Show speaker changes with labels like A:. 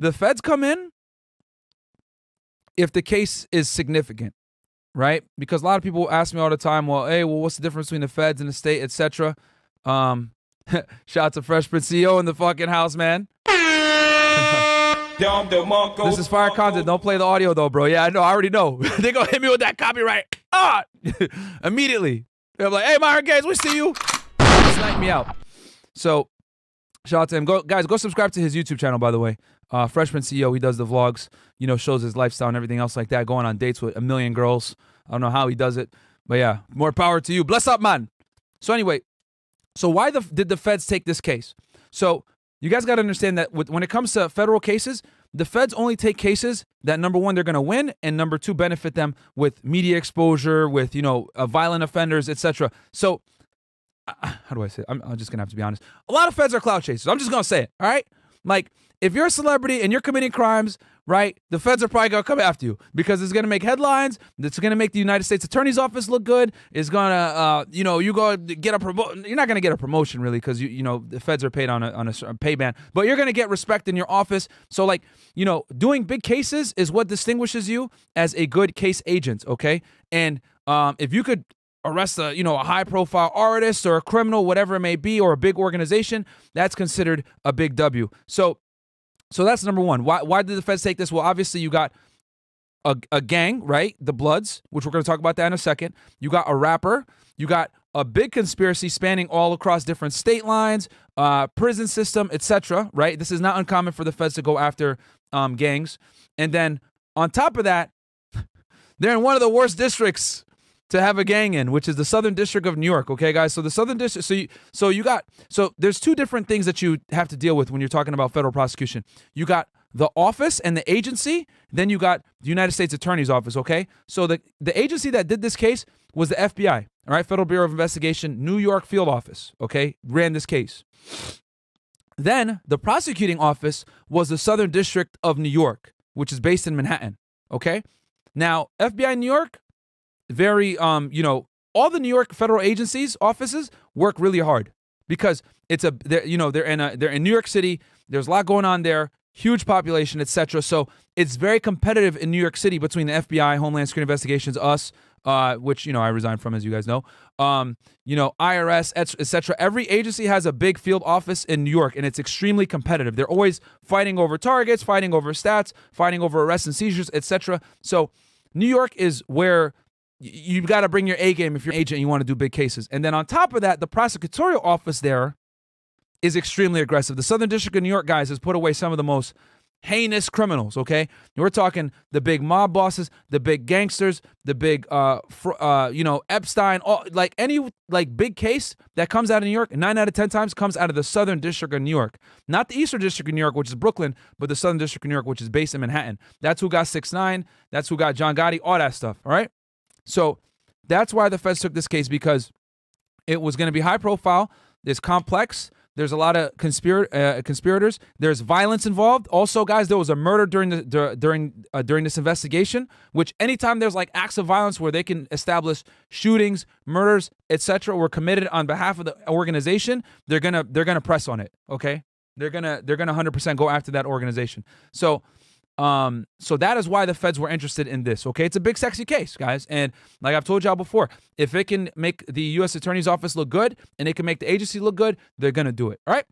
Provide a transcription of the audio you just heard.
A: The feds come in if the case is significant, right? Because a lot of people ask me all the time, well, hey, well, what's the difference between the feds and the state, etc. Um, shout to Fresh Prince CEO in the fucking house, man. this is fire content. Don't play the audio though, bro. Yeah, I know. I already know. they gonna hit me with that copyright. Ah, immediately. They're like, "Hey, Myron Gates, we see you." Snipe me out. So Shout out to him. Go, guys, go subscribe to his YouTube channel, by the way. Uh, Freshman CEO, he does the vlogs, you know, shows his lifestyle and everything else like that, going on dates with a million girls. I don't know how he does it, but yeah, more power to you. Bless up, man. So, anyway, so why the, did the feds take this case? So, you guys got to understand that with, when it comes to federal cases, the feds only take cases that number one they're going to win and number two benefit them with media exposure with you know uh, violent offenders etc so how do I say? It? I'm, I'm just gonna have to be honest. A lot of feds are clout chasers. I'm just gonna say it. All right, like if you're a celebrity and you're committing crimes, right? The feds are probably gonna come after you because it's gonna make headlines. It's gonna make the United States Attorney's Office look good. It's gonna, uh, you know, you go get a promotion. You're not gonna get a promotion really because you, you know, the feds are paid on a on a, pay band, but you're gonna get respect in your office. So like, you know, doing big cases is what distinguishes you as a good case agent. Okay, and um, if you could arrest a you know a high profile artist or a criminal whatever it may be or a big organization that's considered a big w so so that's number one why, why did the feds take this well obviously you got a, a gang right the bloods which we're going to talk about that in a second you got a rapper you got a big conspiracy spanning all across different state lines uh, prison system etc right this is not uncommon for the feds to go after um, gangs and then on top of that they're in one of the worst districts to have a gang in, which is the Southern District of New York. Okay, guys. So the Southern District. So you, so you got so there's two different things that you have to deal with when you're talking about federal prosecution. You got the office and the agency. Then you got the United States Attorney's Office. Okay. So the the agency that did this case was the FBI. All right, Federal Bureau of Investigation, New York Field Office. Okay, ran this case. Then the prosecuting office was the Southern District of New York, which is based in Manhattan. Okay. Now, FBI New York, very um, you know, all the New York federal agencies offices work really hard because it's a you know they're in a, they're in New York City. There's a lot going on there, huge population, etc. So it's very competitive in New York City between the FBI, Homeland Security Investigations, us, uh, which you know I resigned from, as you guys know. Um, you know IRS, etc. Every agency has a big field office in New York, and it's extremely competitive. They're always fighting over targets, fighting over stats, fighting over arrests and seizures, etc. So New York is where you've got to bring your A game if you're an agent and you want to do big cases. And then on top of that, the prosecutorial office there is extremely aggressive. The Southern District of New York guys has put away some of the most heinous criminals, okay? We're talking the big mob bosses, the big gangsters, the big uh, uh you know, Epstein, all, like any like big case that comes out of New York, 9 out of 10 times comes out of the Southern District of New York. Not the Eastern District of New York, which is Brooklyn, but the Southern District of New York, which is based in Manhattan. That's who got 6-9, that's who got John Gotti, all that stuff, all right? So that's why the feds took this case because it was going to be high profile, it's complex. There's a lot of conspir- uh, conspirators. There's violence involved. Also, guys, there was a murder during the dur- during uh, during this investigation. Which anytime there's like acts of violence where they can establish shootings, murders, etc., were committed on behalf of the organization, they're gonna they're gonna press on it. Okay, they're gonna they're gonna 100% go after that organization. So um, so that is why the feds were interested in this. Okay, it's a big sexy case, guys. And like I've told y'all before, if it can make the U.S. Attorney's Office look good and it can make the agency look good, they're gonna do it. All right.